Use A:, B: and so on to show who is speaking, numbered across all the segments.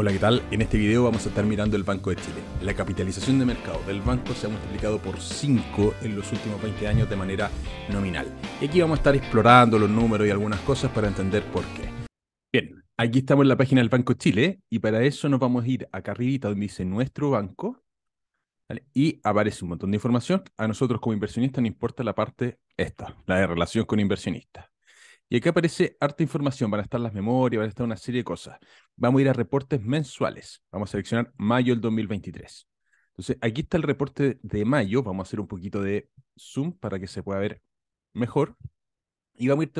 A: Hola, ¿qué tal? En este video vamos a estar mirando el Banco de Chile. La capitalización de mercado del banco se ha multiplicado por 5 en los últimos 20 años de manera nominal. Y aquí vamos a estar explorando los números y algunas cosas para entender por qué. Bien, aquí estamos en la página del Banco de Chile y para eso nos vamos a ir acá arribita donde dice nuestro banco y aparece un montón de información. A nosotros como inversionistas nos importa la parte esta, la de relación con inversionistas. Y acá aparece harta información, van a estar las memorias, van a estar una serie de cosas. Vamos a ir a reportes mensuales, vamos a seleccionar mayo del 2023. Entonces, aquí está el reporte de mayo, vamos a hacer un poquito de zoom para que se pueda ver mejor. Y vamos a ir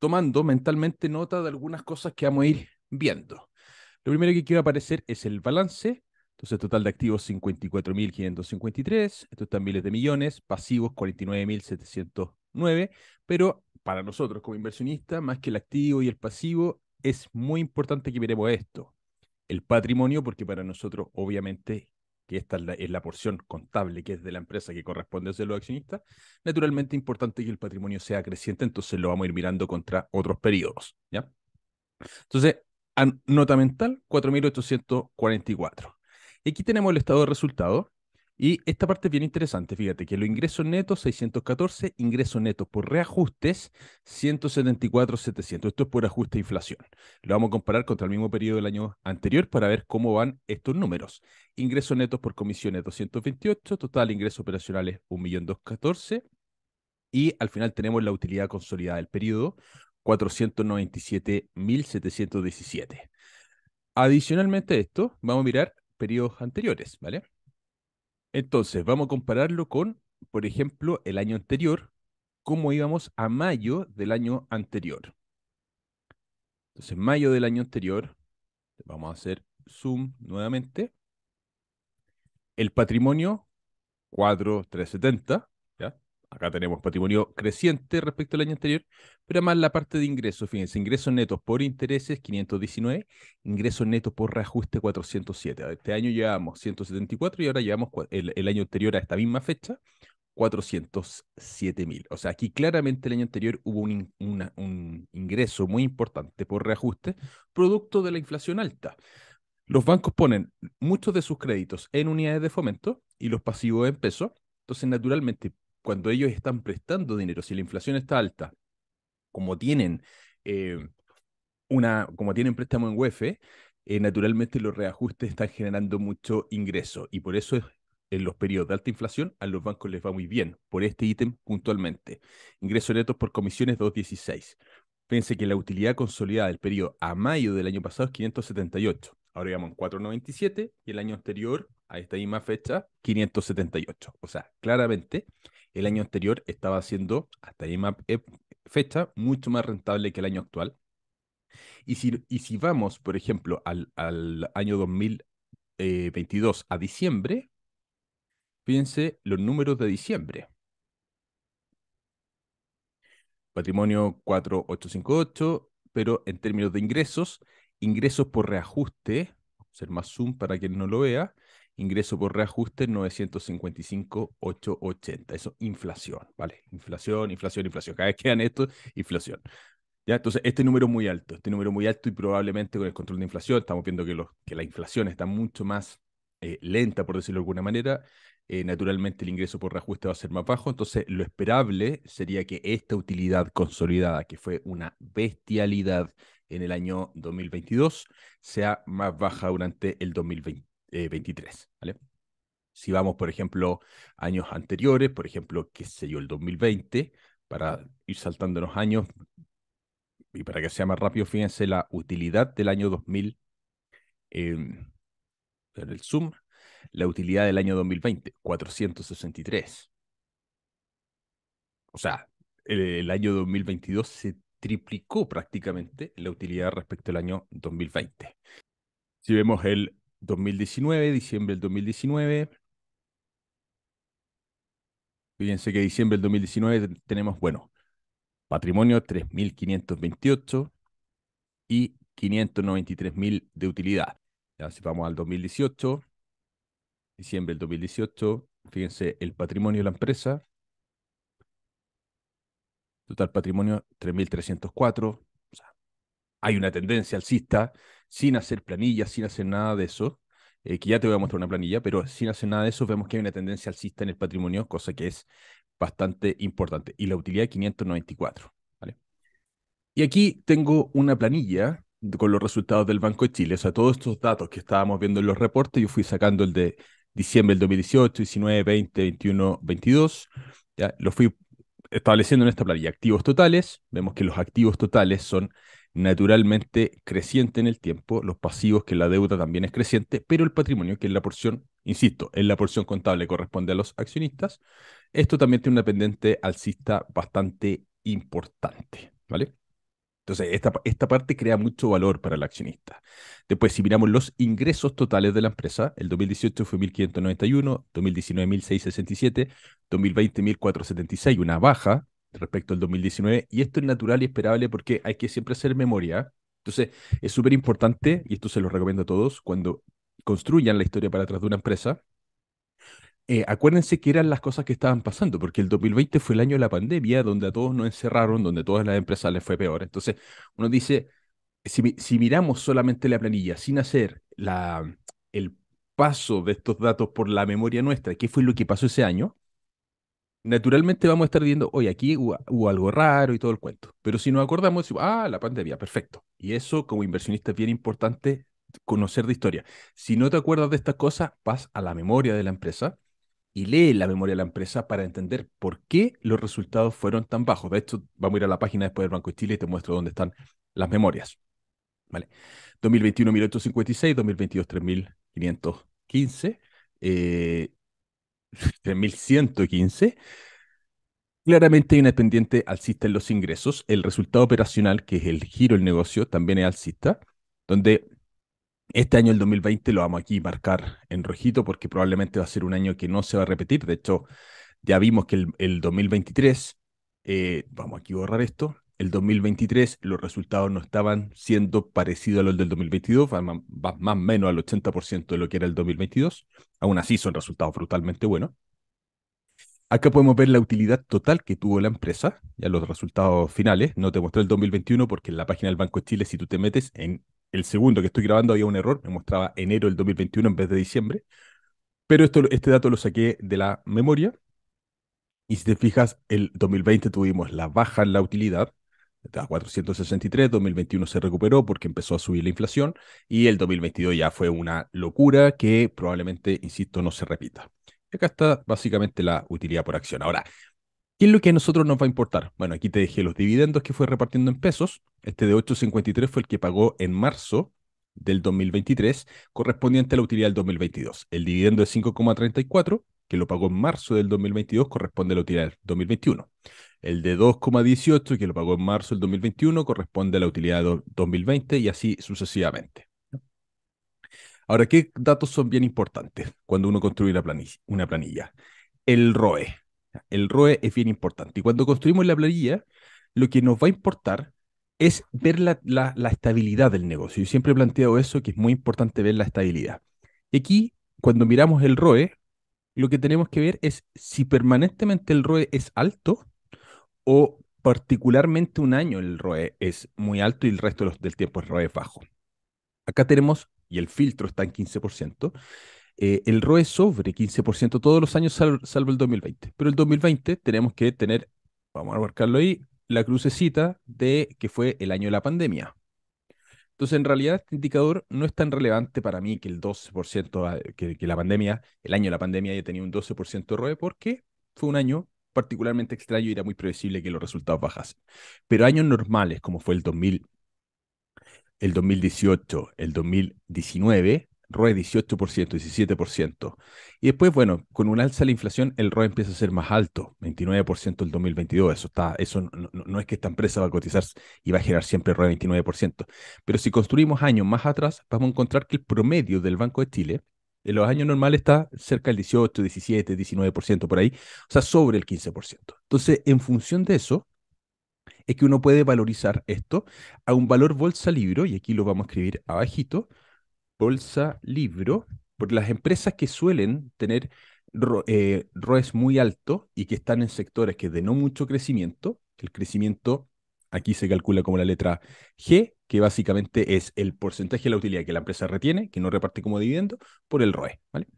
A: tomando mentalmente nota de algunas cosas que vamos a ir viendo. Lo primero que aquí va a aparecer es el balance, entonces, total de activos 54.553, esto están miles de millones, pasivos 49.709, pero para nosotros como inversionistas, más que el activo y el pasivo, es muy importante que miremos esto, el patrimonio, porque para nosotros obviamente que esta es la, porción contable que es de la empresa que corresponde a ser los accionistas, naturalmente importante que el patrimonio sea creciente, entonces lo vamos a ir mirando contra otros periodos. ¿ya? Entonces, nota mental 4.844. Aquí tenemos el estado de resultados y esta parte es bien interesante, fíjate que los ingresos netos 614, ingresos netos por reajustes 174,700. Esto es por ajuste de inflación. Lo vamos a comparar contra el mismo periodo del año anterior para ver cómo van estos números. Ingresos netos por comisiones 228, total ingresos operacionales 1.214. Y al final tenemos la utilidad consolidada del periodo 497.717. Adicionalmente a esto, vamos a mirar periodos anteriores, ¿vale? Entonces, vamos a compararlo con, por ejemplo, el año anterior, cómo íbamos a mayo del año anterior. Entonces, mayo del año anterior, vamos a hacer zoom nuevamente. El patrimonio, 4370 acá tenemos patrimonio creciente respecto al año anterior, pero además la parte de ingresos, fíjense, ingresos netos por intereses 519, ingresos netos por reajuste 407. Este año llevamos 174 y ahora llevamos el, año anterior a esta misma fecha 407 mil. O sea, aquí claramente el año anterior hubo un, un ingreso muy importante por reajuste, producto de la inflación alta. Los bancos ponen muchos de sus créditos en unidades de fomento y los pasivos en peso, Entonces, naturalmente, cuando ellos están prestando dinero, si la inflación está alta, como tienen eh, una, como tienen préstamo en UEFE, eh, naturalmente los reajustes están generando mucho ingreso y por eso en los periodos de alta inflación a los bancos les va muy bien por este ítem puntualmente. Ingresos netos por comisiones 216. Piense que la utilidad consolidada del periodo a mayo del año pasado es 578. Ahora llegamos en 497 y el año anterior, a esta misma fecha, 578. O sea, claramente el año anterior estaba siendo, hasta misma eh, fecha, mucho más rentable que el año actual. Y si, y si vamos, por ejemplo, al, año 2022, eh, a diciembre, fíjense los números de diciembre. Patrimonio 4858, pero en términos de ingresos, ingresos por reajuste, hacer más zoom para que no lo vea, ingreso por reajuste 955,880. Eso, inflación, ¿vale? Inflación, inflación, inflación. Cada vez que dan esto, inflación. ¿Ya? Entonces, este número muy alto, este número muy alto y probablemente con el control de inflación, estamos viendo que, la inflación está mucho más eh, lenta, por decirlo de alguna manera, eh, naturalmente el ingreso por reajuste va a ser más bajo, entonces lo esperable sería que esta utilidad consolidada, que fue una bestialidad en el año 2022, sea más baja durante el 2020, 23, eh, ¿vale? Si vamos, por ejemplo, años anteriores, por ejemplo, que se yo, el 2020, para ir saltando los años y para que sea más rápido, fíjense la utilidad del año 2000 en el Zoom, la utilidad del año 2020, 463. O sea, el, eh, el año 2022 se triplicó prácticamente la utilidad respecto al año 2020. Si vemos el 2019, diciembre del 2019. Fíjense que diciembre del 2019 tenemos, bueno, patrimonio 3.528 y 593.000 de utilidad. Ya, si vamos al 2018, diciembre del 2018, fíjense el patrimonio de la empresa. Total patrimonio 3.304. O sea, hay una tendencia alcista sin hacer planillas, sin hacer nada de eso, eh, que ya te voy a mostrar una planilla, pero sin hacer nada de eso vemos que hay una tendencia alcista en el patrimonio, cosa que es bastante importante. Y la utilidad 594. ¿vale? Y aquí tengo una planilla con los resultados del Banco de Chile. O sea, todos estos datos que estábamos viendo en los reportes, yo fui sacando el de diciembre del 2018, 19, 20, 21, 22. Ya, lo fui estableciendo en esta planilla. Activos totales, vemos que los activos totales son naturalmente creciente en el tiempo, los pasivos, que la deuda también es creciente, pero el patrimonio, que es la porción, insisto, en la porción contable corresponde a los accionistas, esto también tiene una pendiente alcista bastante importante, ¿vale? Entonces, esta, esta parte crea mucho valor para el accionista. Después, si miramos los ingresos totales de la empresa, el 2018 fue 1.591, 2019 1.667, 2020 1.476, una baja, respecto al 2019, y esto es natural y esperable porque hay que siempre hacer memoria. Entonces, es súper importante, y esto se lo recomiendo a todos, cuando construyan la historia para atrás de una empresa, eh, acuérdense que eran las cosas que estaban pasando, porque el 2020 fue el año de la pandemia, donde a todos nos encerraron, donde a todas las empresas les fue peor. Entonces, uno dice, si, si miramos solamente la planilla, sin hacer la, el paso de estos datos por la memoria nuestra, qué fue lo que pasó ese año, naturalmente vamos a estar viendo, hoy aquí hubo, algo raro y todo el cuento. Pero si nos acordamos, ah, la pandemia, perfecto. Y eso, como inversionista, es bien importante conocer de historia. Si no te acuerdas de estas cosas, vas a la memoria de la empresa y lee la memoria de la empresa para entender por qué los resultados fueron tan bajos. De hecho, vamos a ir a la página después del Banco de Chile y te muestro dónde están las memorias. Vale. 2021, 1856, 2022, 3515. Eh, 3115. Claramente hay una pendiente alcista en los ingresos. El resultado operacional, que es el giro del negocio, también es alcista, donde este año, el 2020, lo vamos aquí a marcar en rojito porque probablemente va a ser un año que no se va a repetir. De hecho, ya vimos que el, 2023, eh, vamos aquí a borrar esto, el 2023 los resultados no estaban siendo parecidos a los del 2022, más o menos al 80% de lo que era el 2022. Aún así son resultados brutalmente buenos. Acá podemos ver la utilidad total que tuvo la empresa, ya los resultados finales. No te mostré el 2021 porque en la página del Banco de Chile, si tú te metes en el segundo que estoy grabando, había un error, me mostraba enero del 2021 en vez de diciembre. Pero esto, este dato lo saqué de la memoria. Y si te fijas, el 2020 tuvimos la baja en la utilidad, a 463, 2021 se recuperó porque empezó a subir la inflación y el 2022 ya fue una locura que probablemente, insisto, no se repita. acá está básicamente la utilidad por acción. Ahora, ¿qué es lo que a nosotros nos va a importar? Bueno, aquí te dejé los dividendos que fue repartiendo en pesos. Este de 8.53 fue el que pagó en marzo del 2023, correspondiente a la utilidad del 2022. El dividendo es 5,34 que lo pagó en marzo del 2022, corresponde a la utilidad del 2021. El de 2,18, que lo pagó en marzo del 2021, corresponde a la utilidad del 2020 y así sucesivamente. Ahora, ¿qué datos son bien importantes cuando uno construye una planilla? El ROE. El ROE es bien importante. Y cuando construimos la planilla, lo que nos va a importar es ver la, la, estabilidad del negocio. Yo siempre he planteado eso, que es muy importante ver la estabilidad. Y aquí, cuando miramos el ROE, lo que tenemos que ver es si permanentemente el ROE es alto o particularmente un año el ROE es muy alto y el resto del tiempo el ROE es bajo. Acá tenemos, y el filtro está en 15%, eh, el ROE sobre 15% todos los años salvo el 2020. Pero el 2020 tenemos que tener, vamos a marcarlo ahí, la crucecita de que fue el año de la pandemia. Entonces, en realidad, este indicador no es tan relevante para mí que el 12%, ah, que, la pandemia, el año de la pandemia haya tenido un 12% de ROE, porque fue un año particularmente extraño y era muy previsible que los resultados bajasen. Pero años normales, como fue el 2000, el 2018, el 2019, ROE 18%, 17%. Y después, bueno, con un alza de la inflación, el ROE empieza a ser más alto, 29% el 2022. Eso, está, eso no, es que esta empresa va a cotizar y va a generar siempre ROE 29%. Pero si construimos años más atrás, vamos a encontrar que el promedio del Banco de Chile en los años normales está cerca del 18, 17, 19% por ahí, o sea, sobre el 15%. Entonces, en función de eso, es que uno puede valorizar esto a un valor bolsa libro, y aquí lo vamos a escribir abajito, bolsa libro por las empresas que suelen tener eh, ROEs muy altos y que están en sectores que de no mucho crecimiento, el crecimiento aquí se calcula como la letra G, que básicamente es el porcentaje de la utilidad que la empresa retiene, que no reparte como dividendo, por el ROE. ¿vale?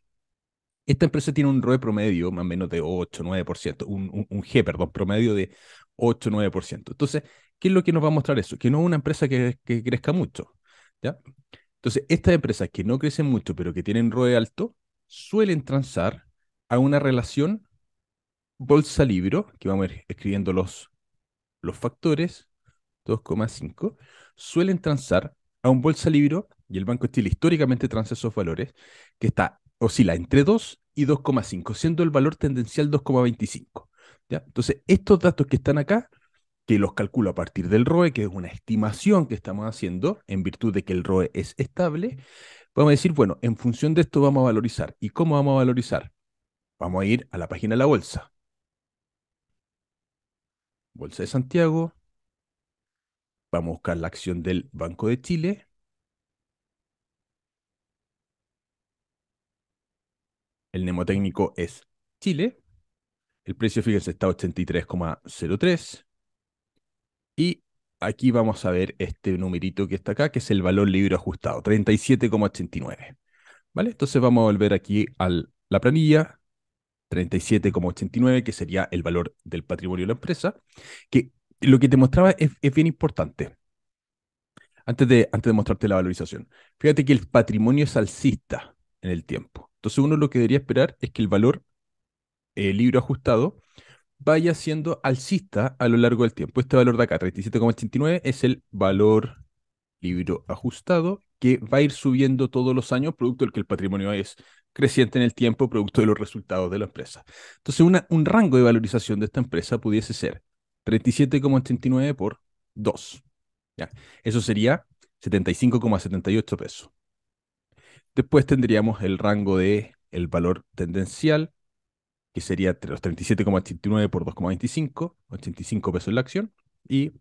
A: Esta empresa tiene un ROE promedio más o menos de 8-9%, un, un, G, perdón, promedio de 8-9%. Entonces, ¿qué es lo que nos va a mostrar eso? Que no es una empresa que, que crezca mucho. ¿ya? Entonces, estas empresas que no crecen mucho, pero que tienen ROE alto, suelen transar a una relación bolsa-libro, que vamos a ir escribiendo los, los factores, 2,5, suelen transar a un bolsa-libro, y el Banco Estil históricamente transa esos valores, que está oscila entre 2 y 2,5, siendo el valor tendencial 2,25. Entonces, estos datos que están acá que los calculo a partir del ROE, que es una estimación que estamos haciendo en virtud de que el ROE es estable, podemos decir, bueno, en función de esto vamos a valorizar. ¿Y cómo vamos a valorizar? Vamos a ir a la página de la bolsa. Bolsa de Santiago. Vamos a buscar la acción del Banco de Chile. El mnemotécnico es Chile. El precio, fíjense, está 83,03. Y aquí vamos a ver este numerito que está acá, que es el valor libre ajustado, 37,89. ¿Vale? Entonces vamos a volver aquí a la planilla, 37,89, que sería el valor del patrimonio de la empresa, que lo que te mostraba es, bien importante. Antes de, antes de mostrarte la valorización, fíjate que el patrimonio es alcista en el tiempo. Entonces uno lo que debería esperar es que el valor eh, libro ajustado vaya siendo alcista a lo largo del tiempo. Este valor de acá, 37,89, es el valor libro ajustado que va a ir subiendo todos los años, producto del que el patrimonio es creciente en el tiempo, producto de los resultados de la empresa. Entonces, un rango de valorización de esta empresa pudiese ser 37,89 por 2. ¿ya? Eso sería 75,78 pesos. Después tendríamos el rango de el valor tendencial, que sería entre los 37,89 por 2,25, 85 pesos la acción, y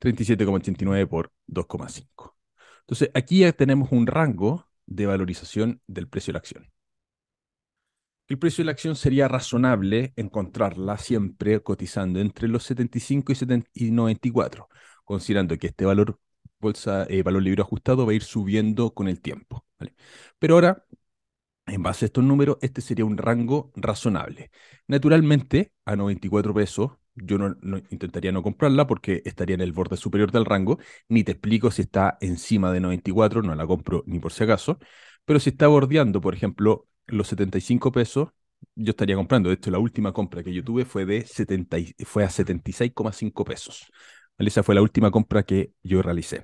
A: 37,89 por 2,5. Entonces, aquí ya tenemos un rango de valorización del precio de la acción. El precio de la acción sería razonable encontrarla siempre cotizando entre los 75 y, 94, considerando que este valor bolsa eh, valor libre ajustado va a ir subiendo con el tiempo. Pero ahora en base a estos números, este sería un rango razonable. Naturalmente, a 94 pesos, yo no, intentaría no comprarla porque estaría en el borde superior del rango. Ni te explico si está encima de 94, no la compro ni por si acaso. Pero si está bordeando, por ejemplo, los 75 pesos, yo estaría comprando. De hecho, la última compra que yo tuve fue, de fue a 76,5 pesos. Esa fue la última compra que yo realicé.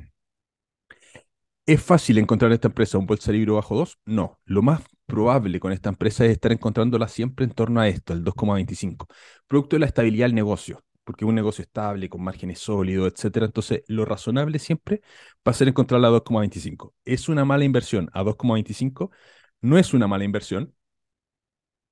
A: ¿Es fácil encontrar esta empresa un bolsa libro bajo 2? No. Lo más probable con esta empresa es estar encontrándola siempre en torno a esto, el 2,25, producto de la estabilidad del negocio, porque un negocio estable, con márgenes sólidos, etcétera. Entonces, lo razonable siempre va a ser encontrarla a 2,25. ¿Es una mala inversión a 2,25? No es una mala inversión.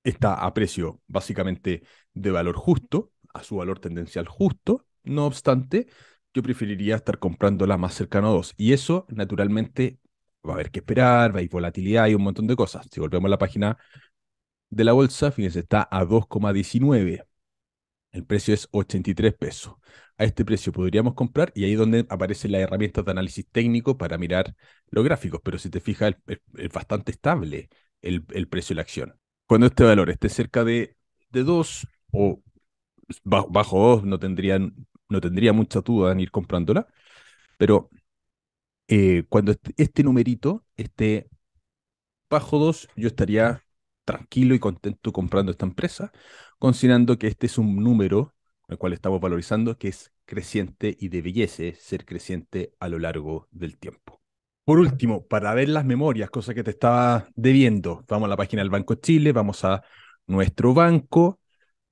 A: Está a precio básicamente de valor justo, a su valor tendencial justo. No obstante, yo preferiría estar comprándola más cercano a 2. Y eso, naturalmente, va a haber que esperar, hay volatilidad, y un montón de cosas. Si volvemos a la página de la bolsa, fíjense, está a 2,19. El precio es 83 pesos. A este precio podríamos comprar y ahí es donde aparecen las herramientas de análisis técnico para mirar los gráficos. Pero si te fijas, es bastante estable el, precio de la acción. Cuando este valor esté cerca de, de 2 o bajo, 2, no, tendrían, no tendría mucha duda en ir comprándola. Pero eh, cuando este, numerito esté bajo 2, yo estaría tranquilo y contento comprando esta empresa, considerando que este es un número, el cual estamos valorizando, que es creciente y debiese ser creciente a lo largo del tiempo. Por último, para ver las memorias, cosa que te estaba debiendo, vamos a la página del Banco de Chile, vamos a nuestro banco,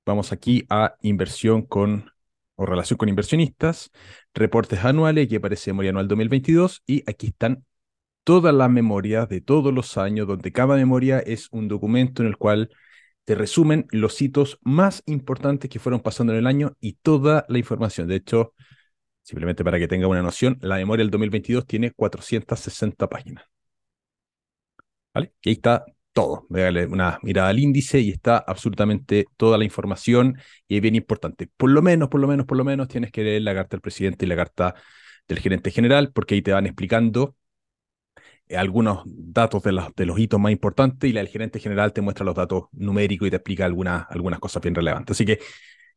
A: vamos aquí a inversión con o relación con inversionistas, reportes anuales que aparece Memoria Anual 2022 y aquí están todas las memorias de todos los años, donde cada memoria es un documento en el cual te resumen los hitos más importantes que fueron pasando en el año y toda la información. De hecho, simplemente para que tenga una noción, la memoria del 2022 tiene 460 páginas. ¿Vale? Y ahí está todo. Voy una mirada al índice y está absolutamente toda la información y es bien importante. Por lo menos, por lo menos, por lo menos tienes que leer la carta del presidente y la carta del gerente general porque ahí te van explicando eh, algunos datos de, de los hitos más importantes y la del gerente general te muestra los datos numéricos y te explica algunas, algunas cosas bien relevantes. Así que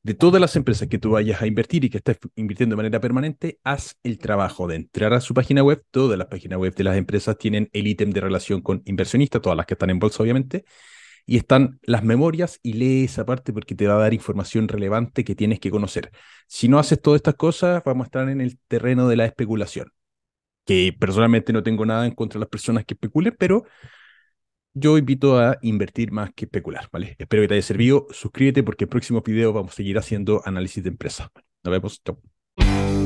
A: de todas las empresas que tú vayas a invertir y que estés invirtiendo de manera permanente, haz el trabajo de entrar a su página web. Todas las páginas web de las empresas tienen el ítem de relación con inversionistas, todas las que están en bolsa, obviamente. Y están las memorias y lee esa parte porque te va a dar información relevante que tienes que conocer. Si no haces todas estas cosas, vamos a estar en el terreno de la especulación. Que personalmente no tengo nada en contra de las personas que especulen, pero yo invito a invertir más que especular, ¿vale? Espero que te haya servido. Suscríbete porque en próximos videos vamos a seguir haciendo análisis de empresa Nos vemos. Chao.